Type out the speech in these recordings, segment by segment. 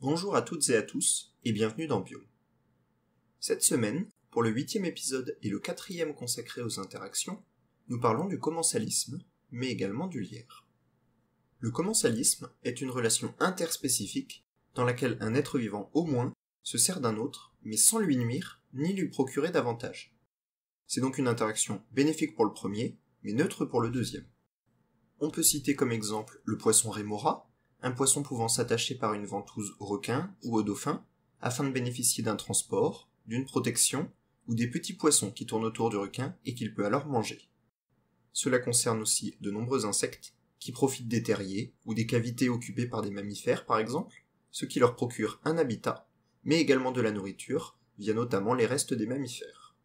Bonjour à toutes et à tous et bienvenue dans Bio. Cette semaine, pour le huitième épisode et le quatrième consacré aux interactions, nous parlons du commensalisme, mais également du lierre. Le commensalisme est une relation interspécifique dans laquelle un être vivant au moins se sert d'un autre, mais sans lui nuire ni lui procurer davantage. C'est donc une interaction bénéfique pour le premier, mais neutre pour le deuxième. On peut citer comme exemple le poisson rémora, un poisson pouvant s'attacher par une ventouse au requin ou au dauphin, afin de bénéficier d'un transport, d'une protection, ou des petits poissons qui tournent autour du requin et qu'il peut alors manger. Cela concerne aussi de nombreux insectes, qui profitent des terriers ou des cavités occupées par des mammifères par exemple, ce qui leur procure un habitat, mais également de la nourriture, via notamment les restes des mammifères.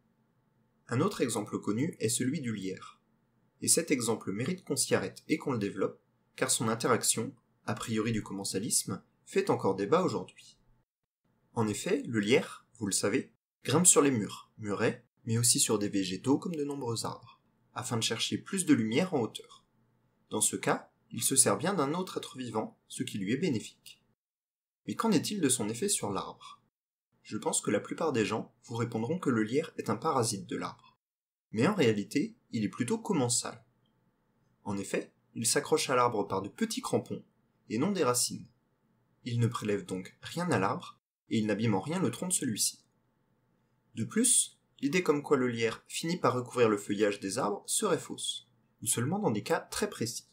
Un autre exemple connu est celui du lierre. Et cet exemple mérite qu'on s'y arrête et qu'on le développe, car son interaction a priori du commensalisme, fait encore débat aujourd'hui. En effet, le lierre, vous le savez, grimpe sur les murs, murets, mais aussi sur des végétaux comme de nombreux arbres, afin de chercher plus de lumière en hauteur. Dans ce cas, il se sert bien d'un autre être vivant, ce qui lui est bénéfique. Mais qu'en est-il de son effet sur l'arbre Je pense que la plupart des gens vous répondront que le lierre est un parasite de l'arbre. Mais en réalité, il est plutôt commensal. En effet, il s'accroche à l'arbre par de petits crampons et des racines. Il ne prélève donc rien à l'arbre, et il n'abîme en rien le tronc de celui-ci. De plus, l'idée comme quoi le lierre finit par recouvrir le feuillage des arbres serait fausse, ou seulement dans des cas très précis.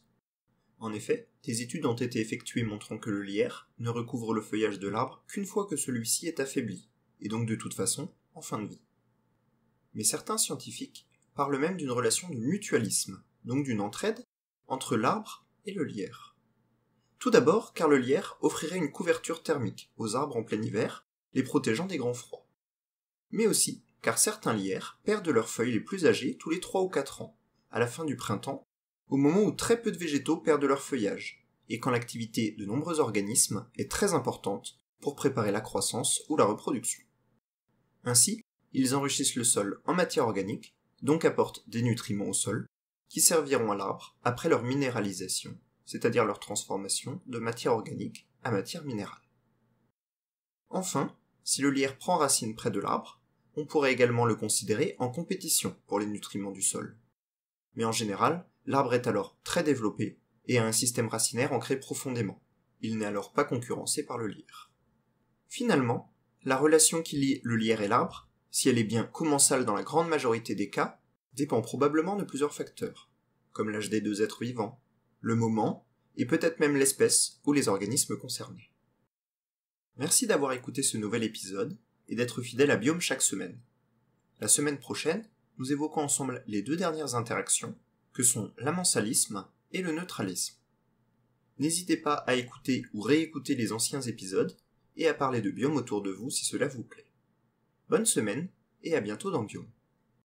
En effet, des études ont été effectuées montrant que le lierre ne recouvre le feuillage de l'arbre qu'une fois que celui-ci est affaibli, et donc de toute façon en fin de vie. Mais certains scientifiques parlent même d'une relation de mutualisme, donc d'une entraide, entre l'arbre et le lierre. Tout d'abord, car le lierre offrirait une couverture thermique aux arbres en plein hiver, les protégeant des grands froids. Mais aussi, car certains lierres perdent leurs feuilles les plus âgées tous les 3 ou 4 ans, à la fin du printemps, au moment où très peu de végétaux perdent leur feuillage, et quand l'activité de nombreux organismes est très importante pour préparer la croissance ou la reproduction. Ainsi, ils enrichissent le sol en matière organique, donc apportent des nutriments au sol, qui serviront à l'arbre après leur minéralisation c'est-à-dire leur transformation de matière organique à matière minérale. Enfin, si le lierre prend racine près de l'arbre, on pourrait également le considérer en compétition pour les nutriments du sol. Mais en général, l'arbre est alors très développé et a un système racinaire ancré profondément. Il n'est alors pas concurrencé par le lierre. Finalement, la relation qui lie le lierre et l'arbre, si elle est bien commensale dans la grande majorité des cas, dépend probablement de plusieurs facteurs, comme l'âge des deux êtres vivants, le moment, et peut-être même l'espèce ou les organismes concernés. Merci d'avoir écouté ce nouvel épisode et d'être fidèle à Biome chaque semaine. La semaine prochaine, nous évoquons ensemble les deux dernières interactions, que sont l'amensalisme et le neutralisme. N'hésitez pas à écouter ou réécouter les anciens épisodes et à parler de biome autour de vous si cela vous plaît. Bonne semaine et à bientôt dans Biome.